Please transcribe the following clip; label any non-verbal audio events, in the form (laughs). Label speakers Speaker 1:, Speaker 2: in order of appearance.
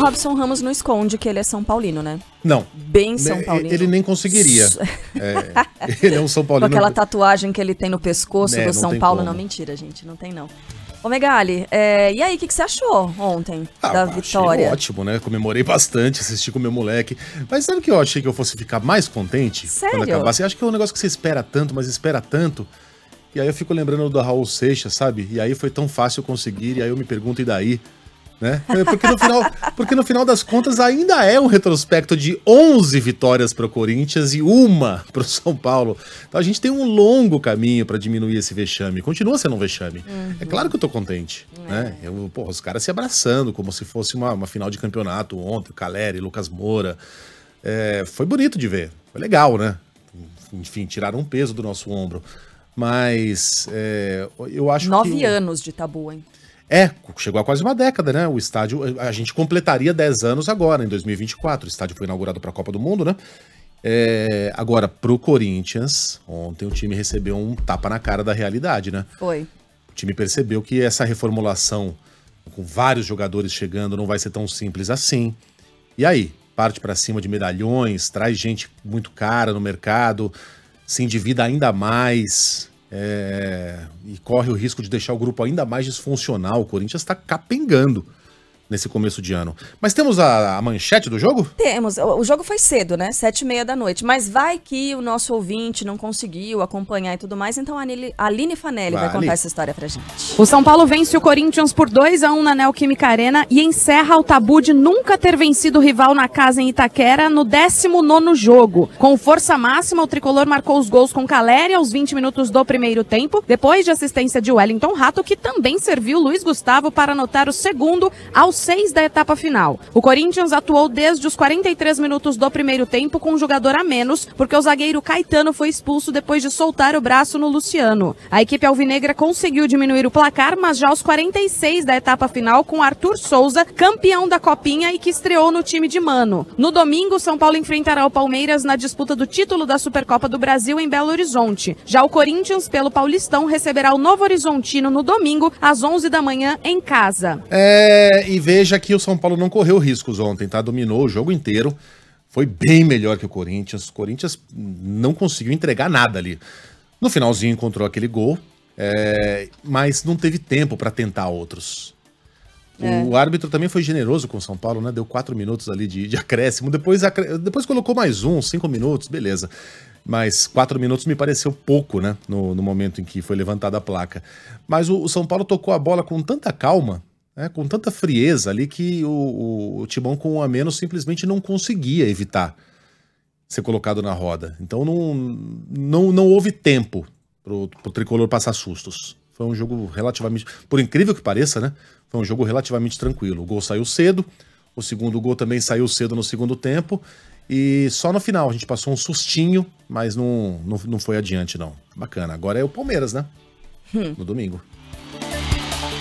Speaker 1: o Robson Ramos não esconde que ele é São Paulino, né? Não. Bem né, São Paulino. Ele
Speaker 2: nem conseguiria. (laughs) é, ele é um São Paulino. Com aquela
Speaker 1: tatuagem que ele tem no pescoço né, do São Paulo. Como. Não, mentira, gente. Não tem, não. Ô Megali, é, e aí, o que, que, você achou ontem
Speaker 2: ah, da vitória? ótimo, né? Comemorei bastante, assisti com meu moleque. Mas sabe o que eu achei que eu fosse ficar mais contente Sério? quando acabasse? Acho que é um negócio que você espera tanto, mas espera tanto. E aí eu fico lembrando do Raul Seixas, sabe? E aí foi tão fácil conseguir, e aí eu me pergunto, e daí? Né? É, porque, no final, porque no final das contas ainda é um retrospecto de 11 vitórias para o Corinthians e uma para o São Paulo. Então a gente tem um longo caminho para diminuir esse vexame. Continua sendo um vexame. É uhum. É claro que eu estou contente. É. Né? Eu, porra, os caras se abraçando como se fosse uma, uma final de campeonato ontem, o Caleri, Lucas Moura. É, foi bonito de ver. Foi legal, né? Enfim, tiraram um peso do nosso ombro. Mas é, eu acho Nove que... anos de tabu, hein? É, chegou a quase uma década, né? O estádio, a gente completaria 10 anos agora, em 2024. O estádio foi inaugurado para a Copa do Mundo, né? É, agora, pro Corinthians, ontem o time recebeu um tapa na cara da realidade, né? Foi. O time percebeu que essa reformulação com vários jogadores chegando não vai ser tão simples assim. E aí, parte para cima de medalhões, traz gente muito cara no mercado, se endivida ainda mais, é, e corre o risco de deixar o grupo ainda mais disfuncional. O Corinthians está capengando nesse começo de ano. Mas temos a, a manchete do jogo?
Speaker 1: Temos. O, o jogo foi cedo, né? Sete e meia da noite. Mas vai que o nosso ouvinte não conseguiu acompanhar e tudo mais, então a Aline, a Aline Fanelli vai, vai contar essa história pra gente.
Speaker 3: O São Paulo vence o Corinthians por 2 a 1 na Neoquímica Arena e encerra o tabu de nunca ter vencido o rival na casa em Itaquera no 19 jogo. Com força máxima, o tricolor marcou os gols com Caleri aos 20 minutos do primeiro tempo, depois de assistência de Wellington Rato, que também serviu Luiz Gustavo para anotar o segundo aos seis da etapa final. O Corinthians atuou desde os 43 minutos do primeiro tempo com um jogador a menos, porque o zagueiro Caetano foi expulso depois de soltar o braço no Luciano. A equipe alvinegra conseguiu diminuir o placar, mas já aos 46 da etapa final com Arthur Souza, campeão da Copinha e que estreou no time de Mano. No domingo, São Paulo enfrentará o Palmeiras na disputa do título da Supercopa do Brasil em Belo Horizonte. Já o Corinthians, pelo Paulistão, receberá o Novo Horizontino no domingo às 11 da manhã em casa.
Speaker 2: É, e veja que o São Paulo não correu riscos ontem, tá? Dominou o jogo inteiro. Foi bem melhor que o Corinthians. O Corinthians não conseguiu entregar nada ali. No finalzinho encontrou aquele gol, é, mas não teve tempo para tentar outros. É. O árbitro também foi generoso com o São Paulo, né? Deu quatro minutos ali de, de acréscimo. Depois, depois colocou mais um, cinco minutos, beleza. Mas quatro minutos me pareceu pouco, né? No, no momento em que foi levantada a placa. Mas o, o São Paulo tocou a bola com tanta calma né, com tanta frieza ali que o, o Timão com um a menos simplesmente não conseguia evitar ser colocado na roda. Então não, não, não houve tempo pro, pro Tricolor passar sustos. Foi um jogo relativamente, por incrível que pareça, né? Foi um jogo relativamente tranquilo. O gol saiu cedo, o segundo gol também saiu cedo no segundo tempo. E só no final a gente passou um sustinho, mas não, não, não foi adiante, não. Bacana. Agora é o Palmeiras, né? Hum. No domingo.